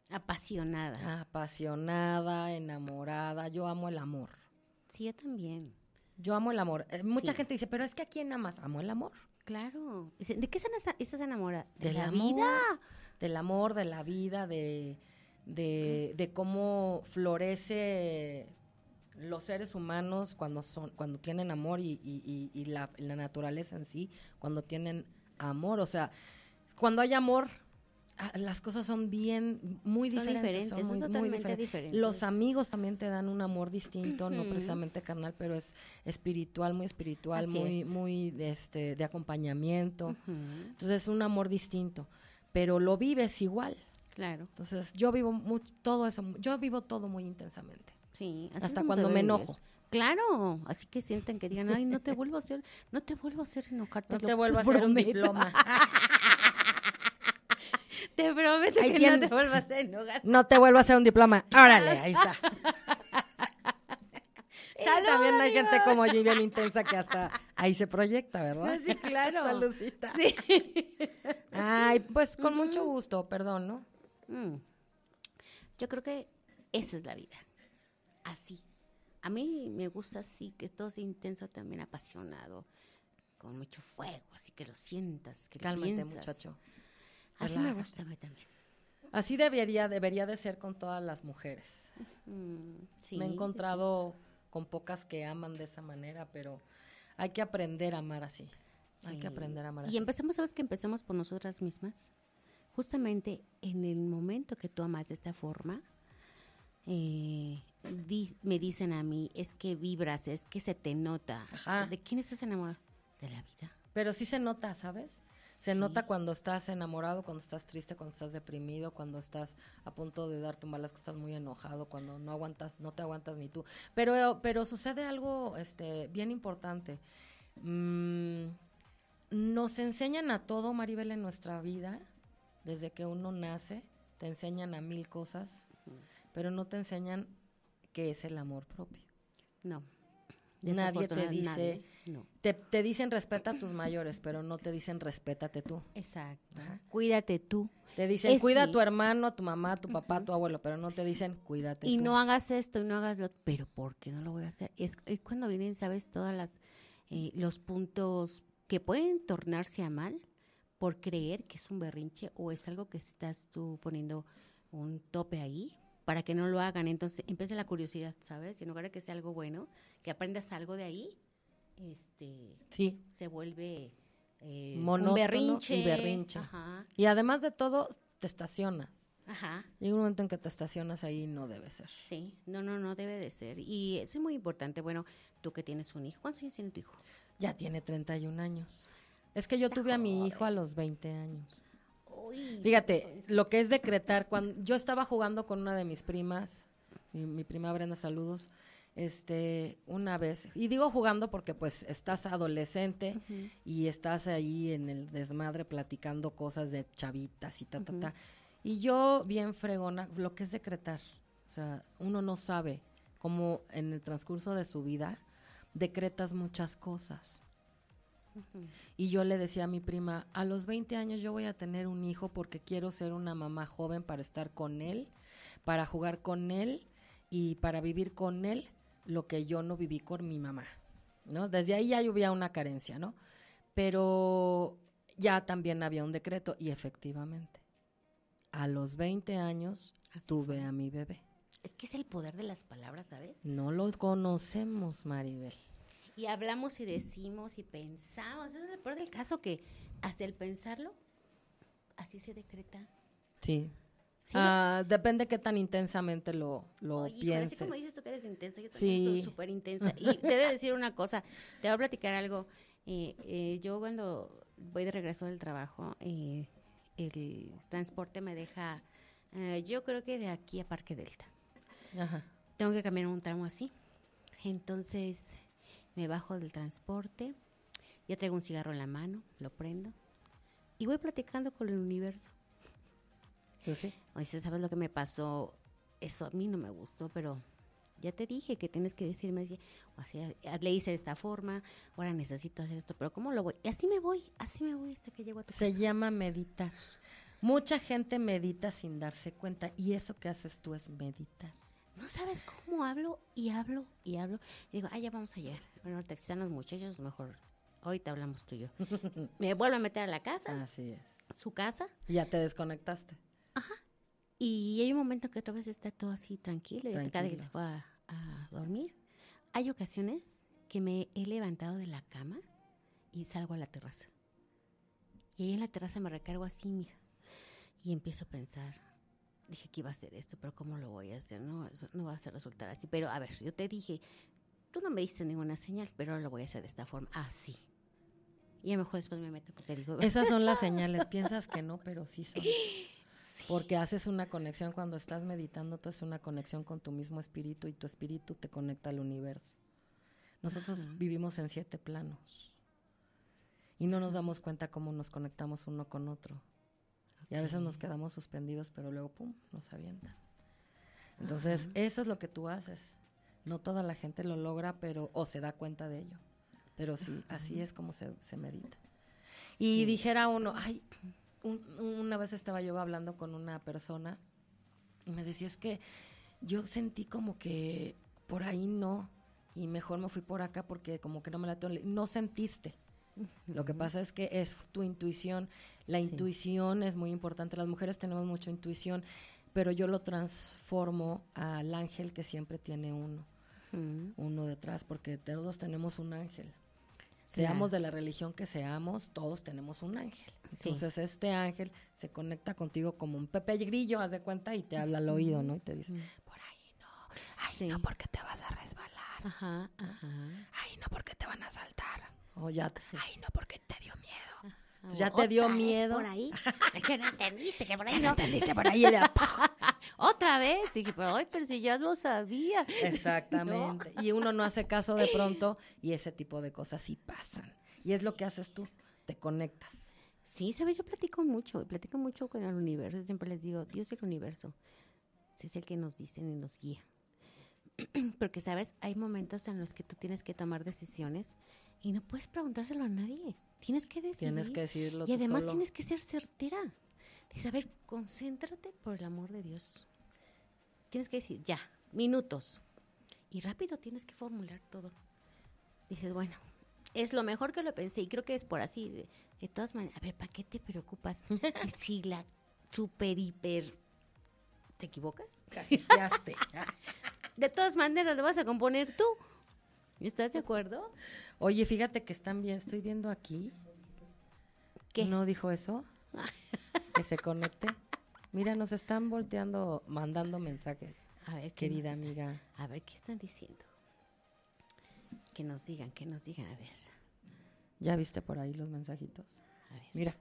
Speaker 3: Apasionada. Apasionada, enamorada, yo amo el amor. Sí, yo también. Yo amo el amor. Eh, mucha gente dice, pero es que a quién amas. Amo el amor.
Speaker 2: Claro.
Speaker 3: ¿De qué se enamorada? De, la vida. Del amor, de la vida, de, cómo florece los seres humanos cuando son cuando tienen amor y, la naturaleza en sí, cuando tienen amor. O sea, cuando hay amor, Ah, las cosas son bien, muy diferentes. son totalmente diferentes. Los amigos también te dan un amor distinto, no precisamente carnal, pero es espiritual, muy espiritual, muy, muy de, este, de acompañamiento. Entonces es un amor distinto, pero lo vives igual. Claro. Entonces
Speaker 2: yo vivo mucho, todo eso, yo vivo todo muy intensamente. Sí, hasta cuando me enojo. Claro, así que sienten que digan, ay, no te vuelvo a hacer, no te vuelvo a hacer enojarte. No te vuelvo a hacer un diploma. Te prometo que no te vuelvas a No
Speaker 3: te vuelvas a hacer un diploma. Órale, ahí está. también hay gente como yo bien intensa que hasta ahí se proyecta, ¿verdad? sí, claro. Saludcita.
Speaker 2: Ay, pues con mucho gusto, perdón, ¿no? Mm. Yo creo que esa es la vida. Así. A mí me gusta así, que todo sea intenso, también apasionado, con mucho fuego, así que lo sientas, que Cálmate, muchacho. Así me gusta a también.
Speaker 3: Así debería, debería de ser con todas las mujeres.
Speaker 2: Mm,
Speaker 3: me he encontrado con pocas que aman de esa manera, pero hay que aprender a amar así. Hay que aprender a amar y así. Y empecemos,
Speaker 2: ¿sabes que empecemos por nosotras mismas? Justamente en el momento que tú amas de esta forma, eh, me dicen a mí, es que vibras, es que se te nota. Ajá. ¿De quién estás enamorado. De la vida. Pero sí se nota,
Speaker 3: ¿sabes? Se nota cuando estás enamorado, cuando estás triste, cuando estás deprimido, cuando estás a punto de darte un cosas estás muy enojado, cuando no aguantas, no te aguantas ni tú. Pero, pero sucede algo este, bien importante. Mm, nos enseñan a todo, Maribel, en nuestra vida, desde que uno nace, te enseñan a mil cosas, pero no te enseñan qué es el amor propio. No. Nadie te dice, no. te, te, dicen respeta a tus mayores, pero no te dicen respétate tú. Exacto. Cuídate tú. Te dicen cuida a tu hermano, a tu mamá, a
Speaker 2: tu papá, a tu abuelo, pero no te dicen cuídate y tú. Y no hagas esto y no hagas lo pero ¿por qué no lo voy a hacer? Es, cuando vienen, sabes, todas eh, los puntos que pueden tornarse a mal por creer que es un berrinche o es algo que estás tú poniendo un tope ahí para que no lo hagan. Entonces empieza la curiosidad, ¿sabes? Y en lugar de que sea algo bueno, que aprendas algo de ahí, este, sí. se vuelve eh, Y berrincha.
Speaker 3: Y además de todo, te estacionas.
Speaker 2: Ajá. en un momento en que
Speaker 3: te estacionas ahí no debe ser. Sí, no, no, no
Speaker 2: debe de ser. Y eso es muy importante. Bueno, tú que tienes un hijo, ¿cuántos años tiene tu hijo?
Speaker 3: Ya tiene 31 años. Es que yo tuve a mi hijo a los 20 años. Fíjate, lo que es decretar, cuando yo estaba jugando con una de mis primas, mi, prima Brenda, saludos, este, una vez, y digo jugando porque pues estás adolescente y estás ahí en el desmadre platicando cosas de chavitas y ta, ta, ta. Y yo bien fregona, lo que es decretar, o sea, uno no sabe cómo en el transcurso de su vida decretas muchas cosas. Y yo le decía a mi prima, a los 20 años yo voy a tener un hijo porque quiero ser una mamá joven para estar con él, para jugar con él y para vivir con él lo que yo no viví con mi mamá, ¿no? Desde ahí ya llovía una carencia, ¿no? Pero ya también había un decreto y efectivamente, a los 20 años tuve a mi bebé.
Speaker 2: Es que es el poder de las palabras, ¿sabes?
Speaker 3: No lo conocemos, Maribel
Speaker 2: y hablamos y decimos y pensamos. Eso es el peor del caso que hasta el pensarlo, así se decreta.
Speaker 3: Sí. Ah, depende qué tan intensamente lo, lo Oye, Así como dices tú que eres intensa, yo también sí. soy
Speaker 2: súper intensa. Y te debo decir una cosa, te voy a platicar algo. Eh, eh, yo cuando voy de regreso del trabajo, eh, el transporte me deja, yo creo que de aquí a Parque Delta. Tengo que caminar un tramo así. Entonces, me bajo del transporte, ya traigo un cigarro en la mano, lo prendo y voy platicando con el universo. Pues sí. Oye, ¿sabes lo que me pasó? Eso a mí no me gustó, pero ya te dije que tienes que decirme, o le hice de esta forma, ahora necesito hacer esto, pero ¿cómo lo voy? Y así me voy, así me voy hasta que llego a tu Se llama meditar. Mucha gente medita sin darse cuenta y eso que haces tú es meditar no sabes cómo hablo y hablo y hablo. digo, ah, ya vamos a llegar. Bueno, te los muchachos, mejor ahorita hablamos tú y yo. Me vuelvo a meter a la casa. Así es. Su casa. ya te desconectaste. Ajá. Y hay un momento que otra vez está todo así tranquilo, tranquilo. y que se fue a, a dormir. Hay ocasiones que me he levantado de la cama y salgo a la terraza. Y ahí en la terraza me recargo así, mira. Y empiezo a pensar, dije que iba a hacer esto, pero ¿cómo lo voy a hacer? No, no va a resultar así. Pero a ver, yo te dije, tú no me diste ninguna señal, pero lo voy a hacer de esta forma, así. Y a lo mejor después me meto porque
Speaker 1: digo... Esas son las
Speaker 3: señales, piensas que no, pero sí son.
Speaker 2: Porque haces una conexión
Speaker 3: cuando estás meditando, tú haces una conexión con tu mismo espíritu y tu espíritu te conecta al universo. Nosotros vivimos en siete planos y no nos damos cuenta cómo nos conectamos uno con otro. Y a veces nos quedamos suspendidos, pero luego, ¡pum!, nos avientan. Entonces, eso es lo que tú haces. No toda la gente lo logra, pero, o se da cuenta de ello. Pero sí, así es como se, se medita. Y dijera uno, ay, una vez estaba yo hablando con una persona y me decía, es que yo sentí como que por ahí no, y mejor me fui por acá porque como que no me la... No sentiste. Lo que pasa es que es tu intuición. La intuición es muy importante. Las mujeres tenemos mucha intuición, pero yo lo transformo al ángel que siempre tiene uno, uno detrás, porque todos tenemos un ángel. Seamos de la religión que seamos, todos tenemos un ángel. Entonces este ángel se conecta contigo como un Pepe Grillo, haz de cuenta, y te habla al oído, ¿no? Y te dice, por ahí no, ay no porque te vas a resbalar. Ajá, Ay no porque te van a saltar ay, no, porque te dio miedo. Ah,
Speaker 2: ah, ya te dio miedo. Por ahí. es que no entendiste, que por ahí. no entendiste, por ahí era. otra vez. Y dije, pero, ay, pero si ya lo sabía. Exactamente. Y uno no hace caso de pronto y ese tipo de cosas sí pasan. Y es lo que haces tú, te conectas. Sí, sabes, yo platico mucho, platico mucho con el universo. Siempre les digo, Dios es el universo. Es el que nos dice y nos guía. Porque, sabes, hay momentos en los que tú tienes que tomar decisiones y no puedes preguntárselo a nadie. Tienes que decidir. Tienes que decidirlo Y además tienes que ser certera. Dice, a ver, concéntrate por el amor de Dios. Tienes que decir, ya, minutos. Y rápido tienes que formular todo. Dices, bueno, es lo mejor que lo pensé y creo que es por así. De todas maneras, a ver, ¿para qué te preocupas? sigla sigla super hiper... ¿Te equivocas? de todas maneras, lo vas a componer tú. ¿Estás de acuerdo?
Speaker 3: Oye, fíjate que están bien, estoy viendo aquí. ¿Qué? ¿No dijo eso? que se conecte. Mira, nos están volteando,
Speaker 2: mandando mensajes. A ver, querida amiga. A ver, ¿qué están diciendo? Que nos digan, que nos digan, a ver.
Speaker 3: ¿Ya viste por ahí los mensajitos? A ver. Mira.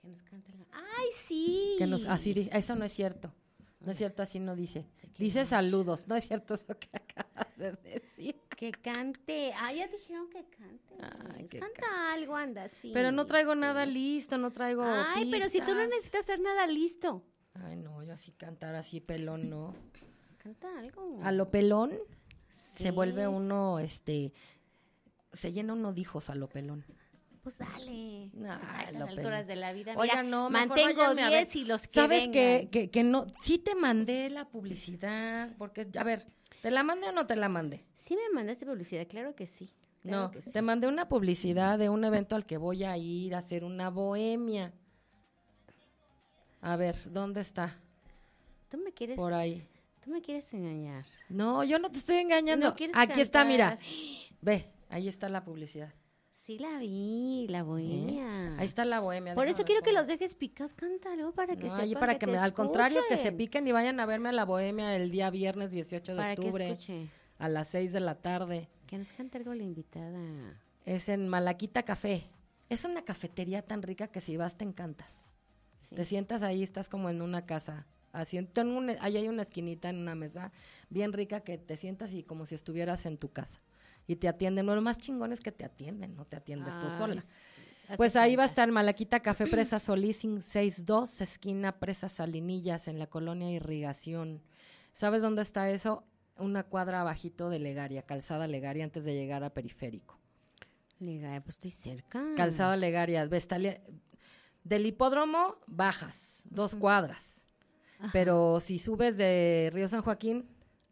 Speaker 2: Que nos cante ¡Ay, sí! Ah, eso
Speaker 3: no es cierto. No es cierto, así no dice. Dice saludos. No es cierto eso que acabas
Speaker 2: de decir. Que cante. Ah, ya dijeron que cante. Canta algo, anda, sí. Pero no traigo nada listo, no traigo. Ay, pero si tú no necesitas hacer nada listo.
Speaker 3: Ay, no, yo así cantar así pelón, no.
Speaker 2: Canta algo. A lo
Speaker 3: pelón se vuelve uno, este. Se llena uno de hijos a lo pelón
Speaker 2: pues dale. a las alturas de la vida. Oiga, no, mantengo 10 y los que Sabes Que,
Speaker 3: que, que, no, sí te mandé la publicidad, porque, a ver, ¿te la mandé o no te la mandé? Sí me mandaste publicidad, claro que sí. no, te mandé una publicidad de un evento al que voy a ir a hacer una bohemia. A ver, ¿dónde está?
Speaker 2: Tú me quieres... Por ahí. Tú me quieres engañar.
Speaker 3: No, yo no te estoy engañando. Aquí está, mira. Ve, ahí está la publicidad.
Speaker 2: Sí la vi,
Speaker 3: la bohemia. ¿Eh? Ahí está la bohemia. Por eso quiero
Speaker 2: que los dejes picas, cántalo para que no, para que, me, al contrario que se
Speaker 3: piquen y vayan a verme a la bohemia el día viernes 18 de para octubre. Que a las 6 de la tarde. Que nos la invitada. Es en Malaquita Café. Es una cafetería tan rica que si vas te encantas. Te sientas ahí, estás como en una casa. ahí hay una esquinita en una mesa bien rica que te sientas y como si estuvieras en tu casa. Y te atienden. No, lo más chingones que te atienden, no te atiendes tú sola. Pues ahí va a estar Malaquita Café Presa Solís 62, esquina Presa Salinillas, en la colonia Irrigación. ¿Sabes dónde está eso? una cuadra abajito de Legaria, calzada Legaria, antes de llegar a Periférico. Legaria, pues estoy cerca. Calzada Legaria, Vestalia, del hipódromo bajas, dos cuadras. Pero si subes de Río San Joaquín,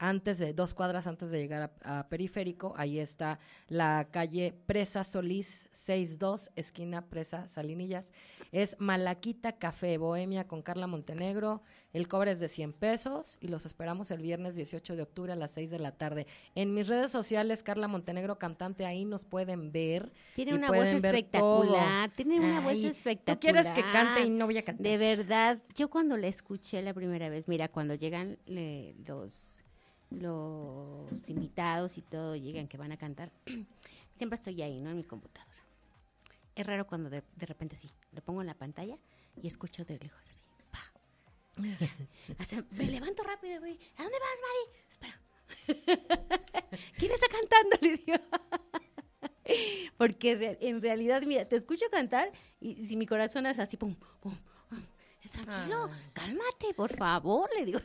Speaker 3: antes de dos cuadras antes de llegar a, Periférico, ahí está la calle Presa Solís 62, esquina Presa Salinillas. Es Malaquita Café Bohemia con Carla Montenegro. El cobre es de 100 pesos y los esperamos el viernes 18 de octubre a las 6 de la tarde. En mis redes sociales, Carla Montenegro, cantante, ahí nos pueden ver. Tiene una voz espectacular, tiene una voz espectacular. Tú quieres que cante y no voy a cantar. De
Speaker 2: verdad, yo cuando la escuché la primera vez, mira, cuando llegan los los invitados y todo llegan que van a cantar, siempre estoy ahí, ¿no? En mi computadora. Es raro cuando de, repente sí, lo pongo en la pantalla y escucho de lejos así. me levanto rápido, voy, ¿A dónde vas, Mari? Espera. ¿Quién está cantando? Le Porque en realidad, mira, te escucho cantar y si mi corazón es así, pum, pum, tranquilo, ah. cálmate, por favor, le digo.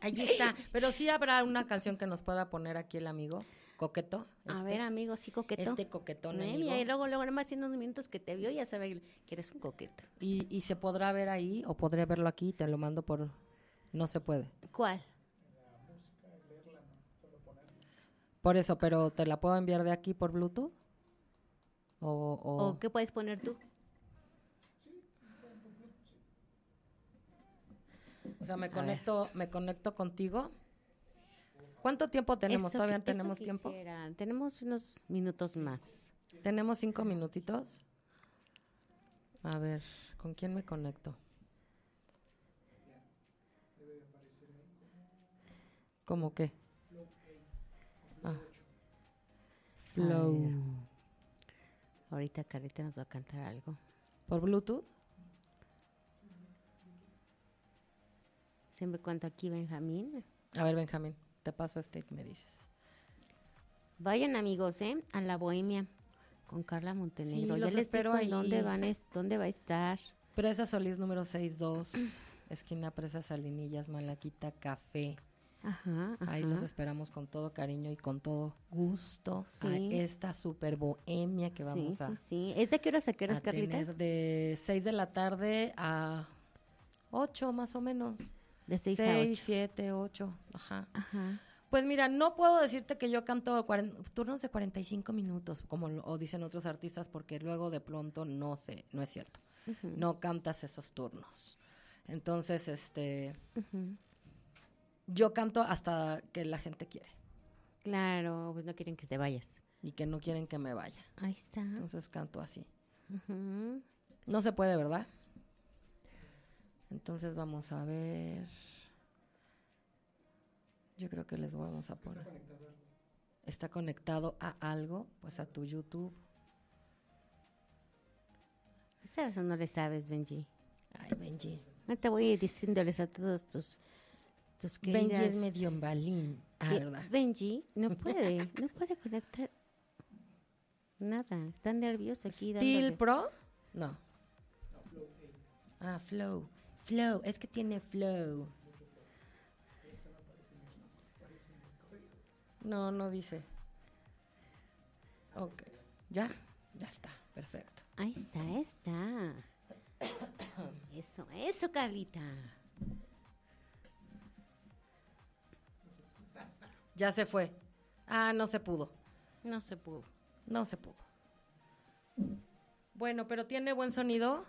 Speaker 3: Allí está. Pero sí habrá una canción que nos pueda poner aquí el amigo
Speaker 2: coqueto. a este, ver, amigo, sí, coqueto. Este
Speaker 3: coquetón, eh, amigo. Y
Speaker 2: luego, luego, nada más en unos minutos que te vio, ya sabe que eres un coqueto.
Speaker 3: Y, y se podrá ver ahí, o podré verlo aquí, te lo mando por... No se puede. ¿Cuál? Por eso, pero ¿te la puedo enviar de aquí por Bluetooth? ¿O, o... ¿O
Speaker 2: qué puedes poner tú?
Speaker 3: O sea, me conecto, me conecto contigo.
Speaker 2: ¿Cuánto tiempo tenemos? ¿Todavía tenemos tiempo? Tenemos unos
Speaker 3: minutos más. ¿Tenemos cinco minutitos? A ver, ¿con quién me conecto?
Speaker 2: ¿Cómo qué? Ah. Flow. Ahorita Carita nos va a cantar algo. ¿Por Bluetooth? Siempre cuento aquí Benjamín. A ver, Benjamín, te paso este que me dices. Vayan amigos, ¿eh? A la Bohemia con Carla Montenegro. Sí, los espero ahí. ¿Dónde, van ¿Dónde va a estar? Presa Solís número 62,
Speaker 3: esquina Presa Salinillas, Malaquita Café. Ajá, Ahí los esperamos con todo cariño y con todo gusto sí. a esta super bohemia que vamos a. Sí, sí. ¿Es de qué hora se de 6 de la tarde a 8 más o menos. De 6 a 7, 8, ajá. Pues mira, no puedo decirte que yo canto turnos de 45 minutos, como dicen otros artistas, porque luego de pronto no sé, no es cierto. No cantas esos turnos. Entonces, este, yo canto hasta que la gente quiere.
Speaker 2: Claro, pues no quieren que te vayas. Y que no quieren que me vaya. Ahí está. Entonces canto así.
Speaker 3: No se puede, ¿verdad? Entonces vamos a ver. Yo creo que les vamos a poner. Está conectado, a algo, pues a tu YouTube.
Speaker 2: ¿Sabes o no le sabes, Benji? Ay, Benji. No te voy diciéndoles a todos tus, tus Benji es medio balín, la ah, Benji no puede, no puede conectar nada. Está nervioso aquí. ¿Steel Pro? No. Ah, Flow. Flow, es que
Speaker 3: tiene flow.
Speaker 2: No, no dice. Ok, ya, ya está, perfecto. Ahí está, está. eso, eso, Carlita. Ya se fue.
Speaker 3: Ah, no se pudo. No se pudo. No se pudo. Bueno, pero tiene buen sonido.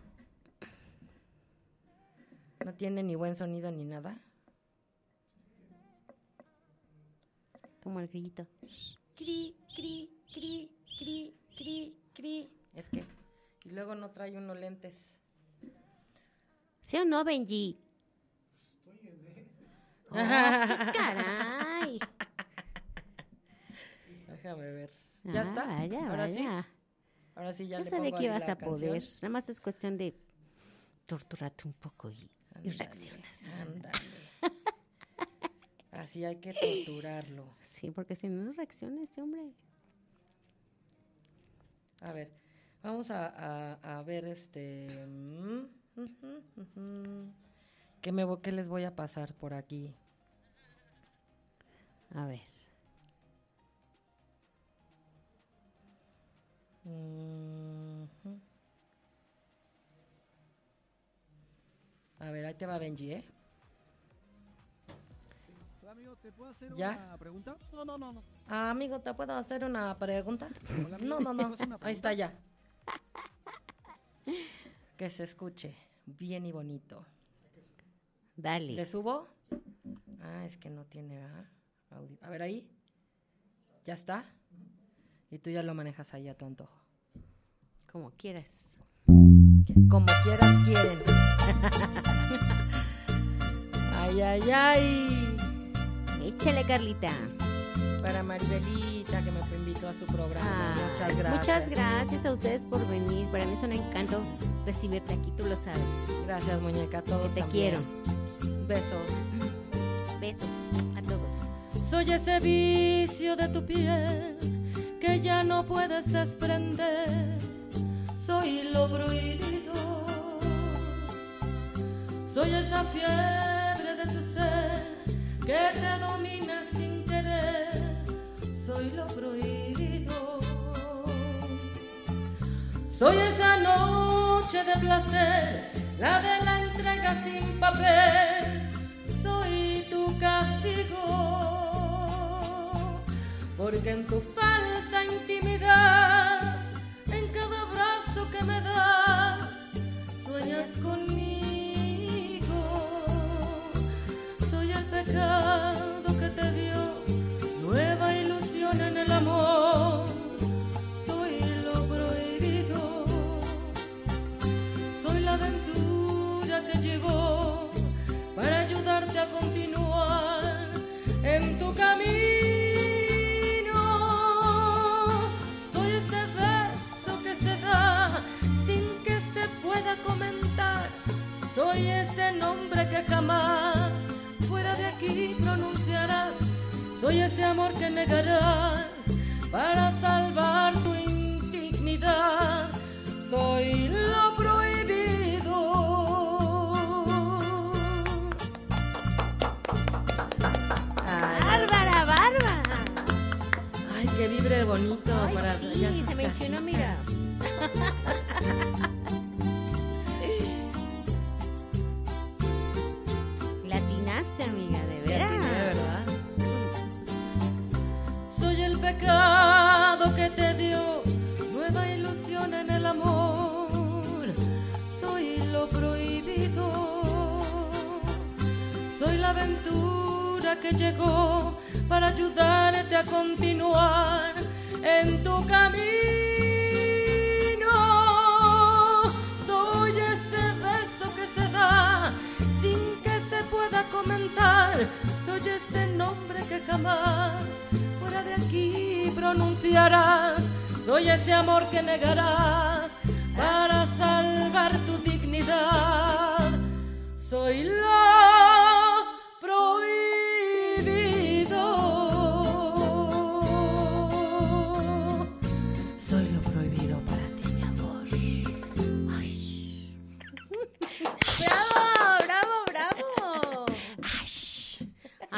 Speaker 3: No tiene ni buen sonido ni nada. Como el
Speaker 2: grillito.
Speaker 1: Cri, cri, cri, cri, cri, cri. Es
Speaker 3: que. Y luego no trae uno lentes.
Speaker 2: ¿Sí o no, Benji?
Speaker 1: Estoy en
Speaker 3: oh, e. caray!
Speaker 1: Déjame ver. Ah, ya está. Ahora sí. Ahora sí ya Yo sabía que ibas a poder.
Speaker 2: Nada más es cuestión de torturarte un poco y y reaccionas. Así hay que torturarlo. Sí, porque si no reacciona este hombre. A ver, vamos
Speaker 3: a, ver este. Mm, ¿Qué les voy a pasar por aquí? A ver. te va Benji, ¿eh? Ah, amigo, ¿te puedo hacer una pregunta? No, no, no. amigo, ¿te puedo hacer una pregunta? no, no, no. Ahí está ya. Que se escuche bien y bonito. Dale. ¿Le subo? Ah, es que no tiene A ver ahí. ¿Ya está? Y tú ya lo manejas ahí a tu antojo. Como
Speaker 2: quieras. Como quieras, quieren. ay, ay, ay. Échale, Carlita. Para
Speaker 3: Maribelita, que me invitó a su programa. muchas gracias. Muchas gracias
Speaker 2: a ustedes por venir. Para mí es un encanto recibirte aquí, tú lo sabes. Gracias, muñeca, a todos. te quiero.
Speaker 1: Besos. Besos a todos. Soy ese vicio de tu piel que ya no puedes desprender. Soy lo prohibido soy esa fiebre de tu ser que te domina sin querer. Soy lo prohibido. Soy esa noche de placer,
Speaker 2: la de la
Speaker 1: entrega sin papel. Soy tu castigo. Porque en tu falsa intimidad, en cada abrazo que me das, sueñas conmigo.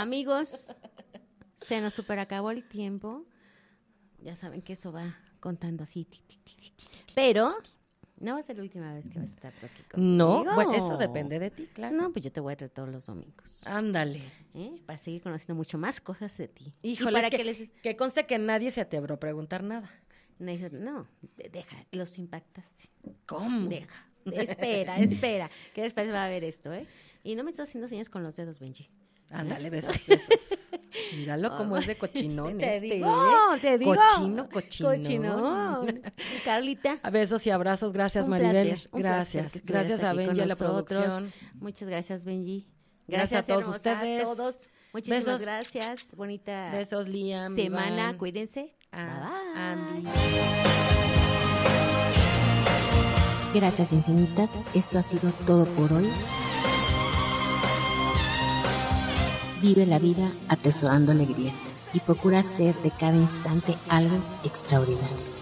Speaker 2: Amigos, se nos superacabó el tiempo. Ya saben que eso va contando así. Pero no va a ser la última vez que vas a estar aquí conmigo. No, bueno, eso depende de ti, claro. No, pues yo te voy a traer todos los domingos. Ándale. ¿Eh? Para seguir conociendo mucho más cosas de ti. Híjole, que, que, que conste que nadie se atrevió a preguntar nada. No, deja, los impactaste. ¿Cómo? Deja. Espera, espera. Que después va a haber esto, ¿eh? Y no me estás haciendo señas con los dedos, Benji. Ándale, ¿Eh? besos, Míralo cómo es de cochinón. te este, digo, ¿eh? te digo. Cochino, cochino. Cochinón. Carlita. Besos y abrazos. Gracias, Maribel. gracias. gracias a Benji a la producción. Muchas gracias, Benji. Gracias, a todos ustedes. Muchísimas besos. gracias. Bonita besos, Liam, semana. Cuídense. Ah, gracias infinitas. Esto ha sido todo por hoy. Vive la vida atesorando alegrías y procura hacer de cada instante algo extraordinario.